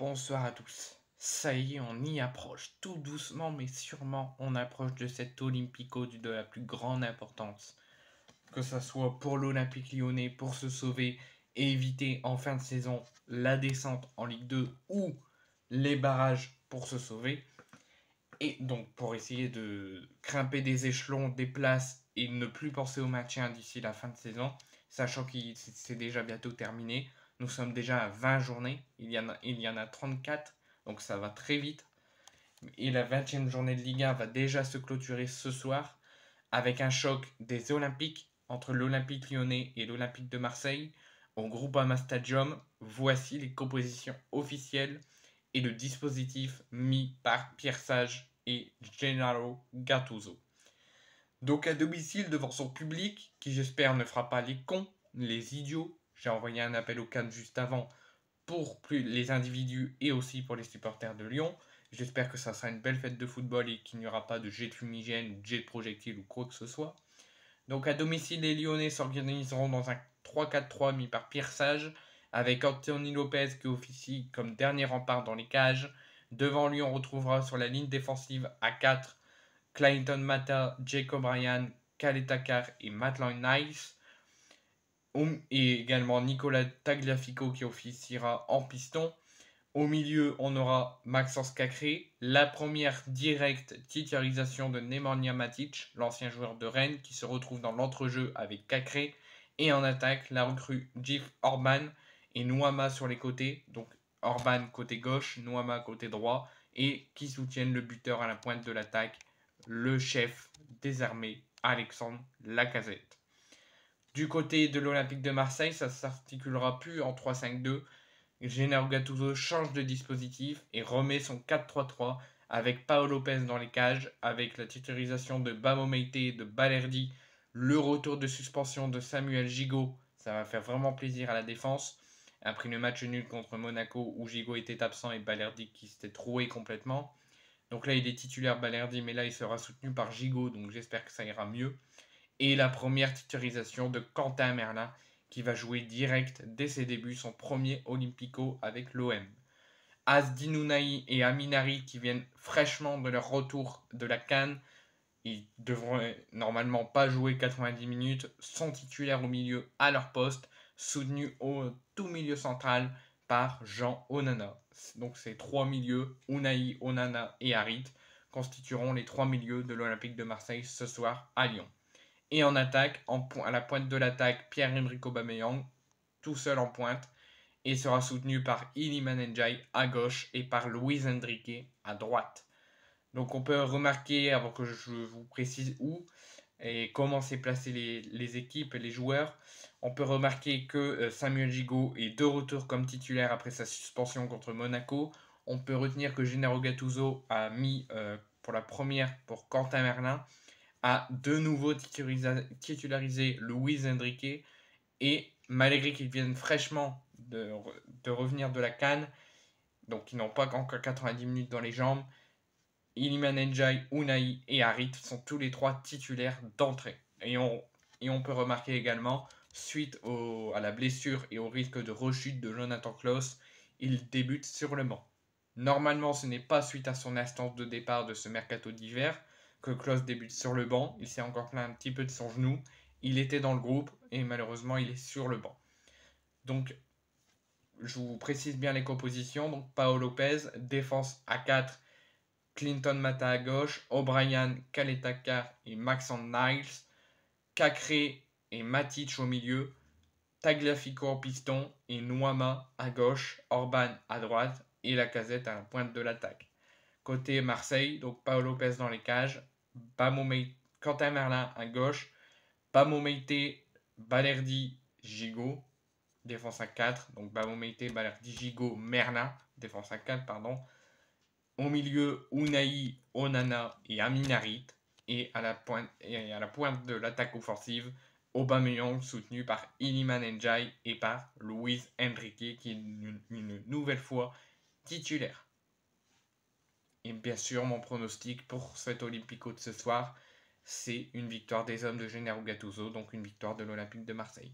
Bonsoir à tous. Ça y est, on y approche tout doucement mais sûrement. On approche de cet Olympico de la plus grande importance. Que ce soit pour l'Olympique lyonnais, pour se sauver et éviter en fin de saison la descente en Ligue 2 ou les barrages pour se sauver. Et donc pour essayer de grimper des échelons, des places et ne plus penser au maintien d'ici la fin de saison, sachant qu'il c'est déjà bientôt terminé. Nous sommes déjà à 20 journées. Il y en a, il y en a 34. Donc ça va très vite. Et la 20e journée de Liga va déjà se clôturer ce soir avec un choc des Olympiques entre l'Olympique lyonnais et l'Olympique de Marseille au Groupama Stadium. Voici les compositions officielles et le dispositif mis par Pierre Sage et Gennaro Gattuso. Donc à domicile devant son public, qui j'espère ne fera pas les cons, les idiots j'ai envoyé un appel au CAN juste avant pour plus les individus et aussi pour les supporters de Lyon. J'espère que ça sera une belle fête de football et qu'il n'y aura pas de jet de fumigène ou jet de projectile ou quoi que ce soit. Donc à domicile, les Lyonnais s'organiseront dans un 3-4-3 mis par Pierre Sage, avec Anthony Lopez qui officie comme dernier rempart dans les cages. Devant lui, on retrouvera sur la ligne défensive à 4 Clayton Mata, Jacob Ryan, Khaled et Matlan Nice. Hum, et également Nicolas Tagliafico qui officiera en piston. Au milieu, on aura Maxence Cacré, la première directe titularisation de Nemanja Matic, l'ancien joueur de Rennes qui se retrouve dans l'entrejeu avec Cacré, et en attaque, la recrue Jif Orban et Noama sur les côtés, donc Orban côté gauche, Noama côté droit, et qui soutiennent le buteur à la pointe de l'attaque, le chef des armées, Alexandre Lacazette. Du côté de l'Olympique de Marseille, ça s'articulera plus en 3-5-2. Gennaro Gattuso change de dispositif et remet son 4-3-3 avec Paolo Lopez dans les cages, avec la titularisation de Bamomeite et de Balerdi, le retour de suspension de Samuel Gigot, ça va faire vraiment plaisir à la défense. Après le match nul contre Monaco où Gigot était absent et Balerdi qui s'était troué complètement. Donc là, il est titulaire Balerdi, mais là, il sera soutenu par Gigot, donc j'espère que ça ira mieux et la première titularisation de Quentin Merlin qui va jouer direct dès ses débuts son premier Olympico avec l'OM. As Dinounaï et Aminari qui viennent fraîchement de leur retour de la Cannes, ils devraient normalement pas jouer 90 minutes, sont titulaires au milieu à leur poste, soutenus au tout milieu central par Jean Onana. Donc ces trois milieux, Unai, Onana et Harit, constitueront les trois milieux de l'Olympique de Marseille ce soir à Lyon. Et en attaque, à la pointe de l'attaque, Pierre-Emerick Aubameyang, tout seul en pointe, et sera soutenu par Iliman Njai à gauche et par Luis Enrique à droite. Donc on peut remarquer, avant que je vous précise où et comment s'est placé les, équipes et les joueurs, on peut remarquer que euh, Samuel Gigot est de retour comme titulaire après sa suspension contre Monaco. On peut retenir que Gennaro Gattuso a mis euh, pour la première pour Quentin Merlin a de nouveau titularisé Louise Enrique et malgré qu'ils viennent fraîchement de, de, revenir de la canne, donc ils n'ont pas encore 90 minutes dans les jambes, Iliman Njai, Unai et Harit sont tous les trois titulaires d'entrée. Et on, et on peut remarquer également, suite à la blessure et au risque de rechute de Jonathan Klaus, il débute sur le banc. Normalement, ce n'est pas suite à son instance de départ de ce mercato d'hiver, que Klaus débute sur le banc. Il s'est encore plein un petit peu de son genou. Il était dans le groupe et malheureusement il est sur le banc. Donc je vous précise bien les compositions. Donc Paolo Lopez, défense à 4, Clinton Mata à gauche, O'Brien, Kaletakar et Maxon Niles, Cacré et Matic au milieu, Tagliafico en piston et Noama à gauche, Orban à droite et la casette à la pointe de l'attaque. Côté Marseille, donc Paolo Lopez dans les cages, Bamomeite, Quentin Merlin à gauche, Bamomeite, Balerdi, Gigot, défense à 4. Donc Bamomeite, Balerdi, Gigot, Merlin, défense à 4, pardon. Au milieu, Unai, Onana et Aminarit. Et à la pointe, et à la pointe de l'attaque offensive, Aubameyang soutenu par Iliman Njai et par Luis Enrique qui est une nouvelle fois titulaire. Et bien sûr, mon pronostic pour cet Olympico de ce soir, c'est une victoire des hommes de Gennaro Gattuso, donc une victoire de l'Olympique de Marseille.